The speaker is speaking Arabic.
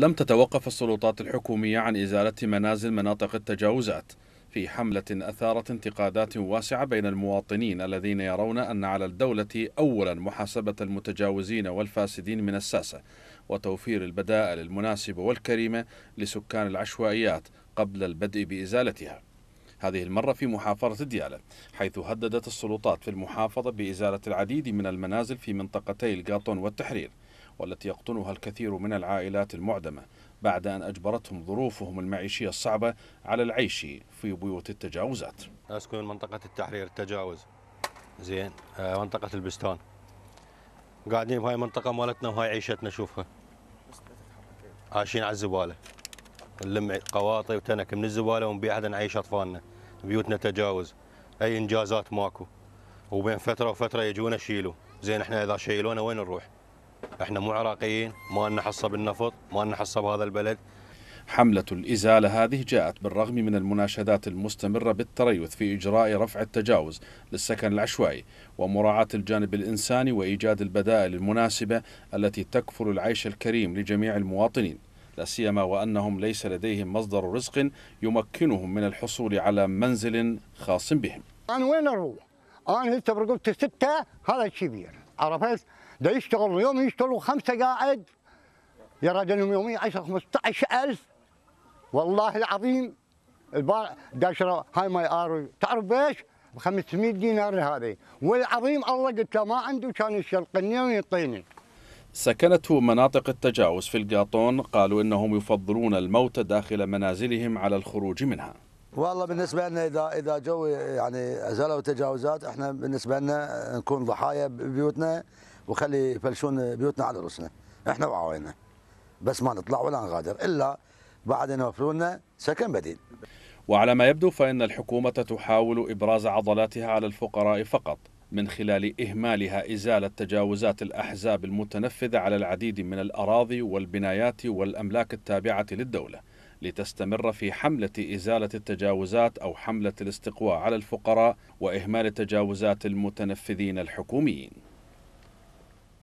لم تتوقف السلطات الحكومية عن إزالة منازل مناطق التجاوزات في حملة أثارت انتقادات واسعة بين المواطنين الذين يرون أن على الدولة أولا محاسبة المتجاوزين والفاسدين من الساسة وتوفير البدائل المناسبة والكريمة لسكان العشوائيات قبل البدء بإزالتها هذه المرة في محافظة ديالة حيث هددت السلطات في المحافظة بإزالة العديد من المنازل في منطقتي القاطون والتحرير والتي يقطنها الكثير من العائلات المعدمة بعد أن أجبرتهم ظروفهم المعيشية الصعبة على العيش في بيوت التجاوزات أسكن منطقة التحرير التجاوز زين آه، منطقة البستان قاعدين بهاي المنطقة مالتنا وهاي عيشتنا شوفها عايشين على الزبالة نلم قواطي وتنك من الزبالة ونبيعها نعيش أطفالنا بيوتنا تجاوز أي إنجازات ماكو وبين فترة وفترة يجونا يشيلوا زين احنا إذا شيلونا وين نروح؟ احنا مو عراقيين ما لنا حصه بالنفط ما لنا حصه بهذا البلد حملة الإزالة هذه جاءت بالرغم من المناشدات المستمرة بالتريث في إجراء رفع التجاوز للسكن العشوائي ومراعاة الجانب الإنساني وإيجاد البدائل المناسبة التي تكفل العيش الكريم لجميع المواطنين لا سيما وأنهم ليس لديهم مصدر رزق يمكنهم من الحصول على منزل خاص بهم أنا وين أروح؟ أنا هسه برقبتي ستة هذا الكبير عرفت؟ ده يشتغل يوم يشتغلوا خمسه قاعد يا لهم يومي 10 15000 والله العظيم البار داشر هاي ماي ار تعرف بيش؟ ب 500 دينار هذه والعظيم الله قلت له ما عنده كان يشلقني ويعطيني سكنته مناطق التجاوز في القاطون قالوا انهم يفضلون الموت داخل منازلهم على الخروج منها والله بالنسبه لنا اذا اذا جو يعني زالوا تجاوزات احنا بالنسبه لنا نكون ضحايا ببيوتنا وخلي يفلشون بيوتنا على رؤوسنا احنا وعوائلنا بس ما نطلع ولا نغادر الا بعد ان يوفروا لنا سكن بديل وعلى ما يبدو فان الحكومه تحاول ابراز عضلاتها على الفقراء فقط من خلال إهمالها إزالة تجاوزات الأحزاب المتنفذة على العديد من الأراضي والبنايات والأملاك التابعة للدولة لتستمر في حملة إزالة التجاوزات أو حملة الاستقواء على الفقراء وإهمال تجاوزات المتنفذين الحكوميين